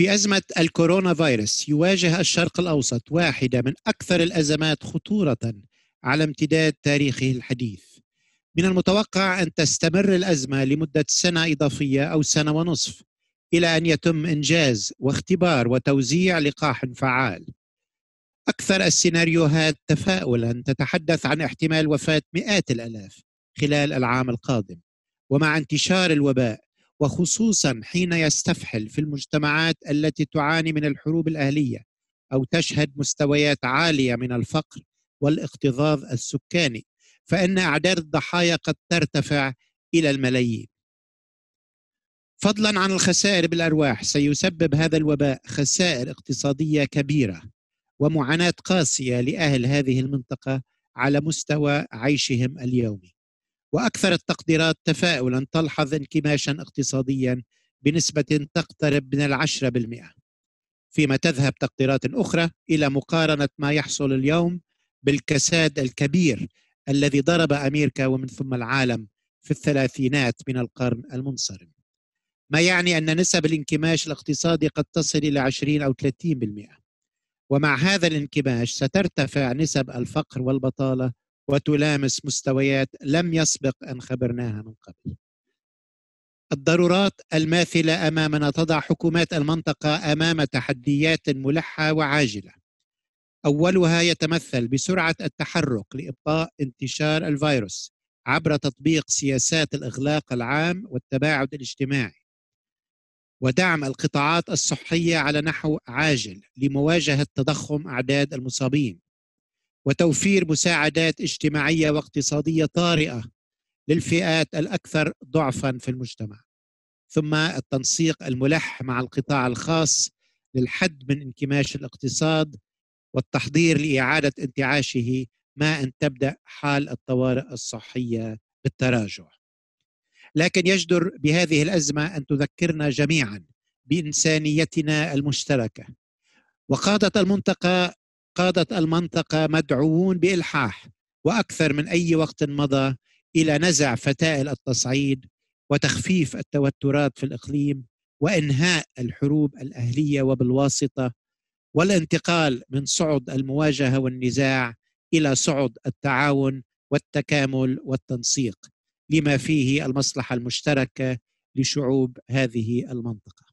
في أزمة الكورونا فيروس يواجه الشرق الأوسط واحدة من أكثر الأزمات خطورة على امتداد تاريخه الحديث من المتوقع أن تستمر الأزمة لمدة سنة إضافية أو سنة ونصف إلى أن يتم إنجاز واختبار وتوزيع لقاح فعال أكثر السيناريوهات تفاؤلا تتحدث عن احتمال وفاة مئات الألاف خلال العام القادم ومع انتشار الوباء وخصوصا حين يستفحل في المجتمعات التي تعاني من الحروب الاهليه او تشهد مستويات عاليه من الفقر والاكتظاظ السكاني فان اعداد الضحايا قد ترتفع الى الملايين فضلا عن الخسائر بالارواح سيسبب هذا الوباء خسائر اقتصاديه كبيره ومعاناه قاسيه لاهل هذه المنطقه على مستوى عيشهم اليومي وأكثر التقديرات تفاؤلا تلحظ انكماشا اقتصاديا بنسبة تقترب من العشرة بالمئة فيما تذهب تقديرات أخرى إلى مقارنة ما يحصل اليوم بالكساد الكبير الذي ضرب أمريكا ومن ثم العالم في الثلاثينات من القرن المنصرم ما يعني أن نسب الانكماش الاقتصادي قد تصل إلى 20 أو 30% ومع هذا الانكماش سترتفع نسب الفقر والبطالة وتلامس مستويات لم يسبق أن خبرناها من قبل الضرورات الماثلة أمامنا تضع حكومات المنطقة أمام تحديات ملحة وعاجلة أولها يتمثل بسرعة التحرك لإبطاء انتشار الفيروس عبر تطبيق سياسات الإغلاق العام والتباعد الاجتماعي ودعم القطاعات الصحية على نحو عاجل لمواجهة تضخم أعداد المصابين وتوفير مساعدات اجتماعيه واقتصاديه طارئه للفئات الاكثر ضعفا في المجتمع ثم التنسيق الملح مع القطاع الخاص للحد من انكماش الاقتصاد والتحضير لاعاده انتعاشه ما ان تبدا حال الطوارئ الصحيه بالتراجع لكن يجدر بهذه الازمه ان تذكرنا جميعا بانسانيتنا المشتركه وقاده المنطقه قادة المنطقة مدعوون بإلحاح وأكثر من أي وقت مضى إلى نزع فتائل التصعيد وتخفيف التوترات في الإقليم وإنهاء الحروب الأهلية وبالواسطة والانتقال من صعد المواجهة والنزاع إلى صعد التعاون والتكامل والتنسيق لما فيه المصلحة المشتركة لشعوب هذه المنطقة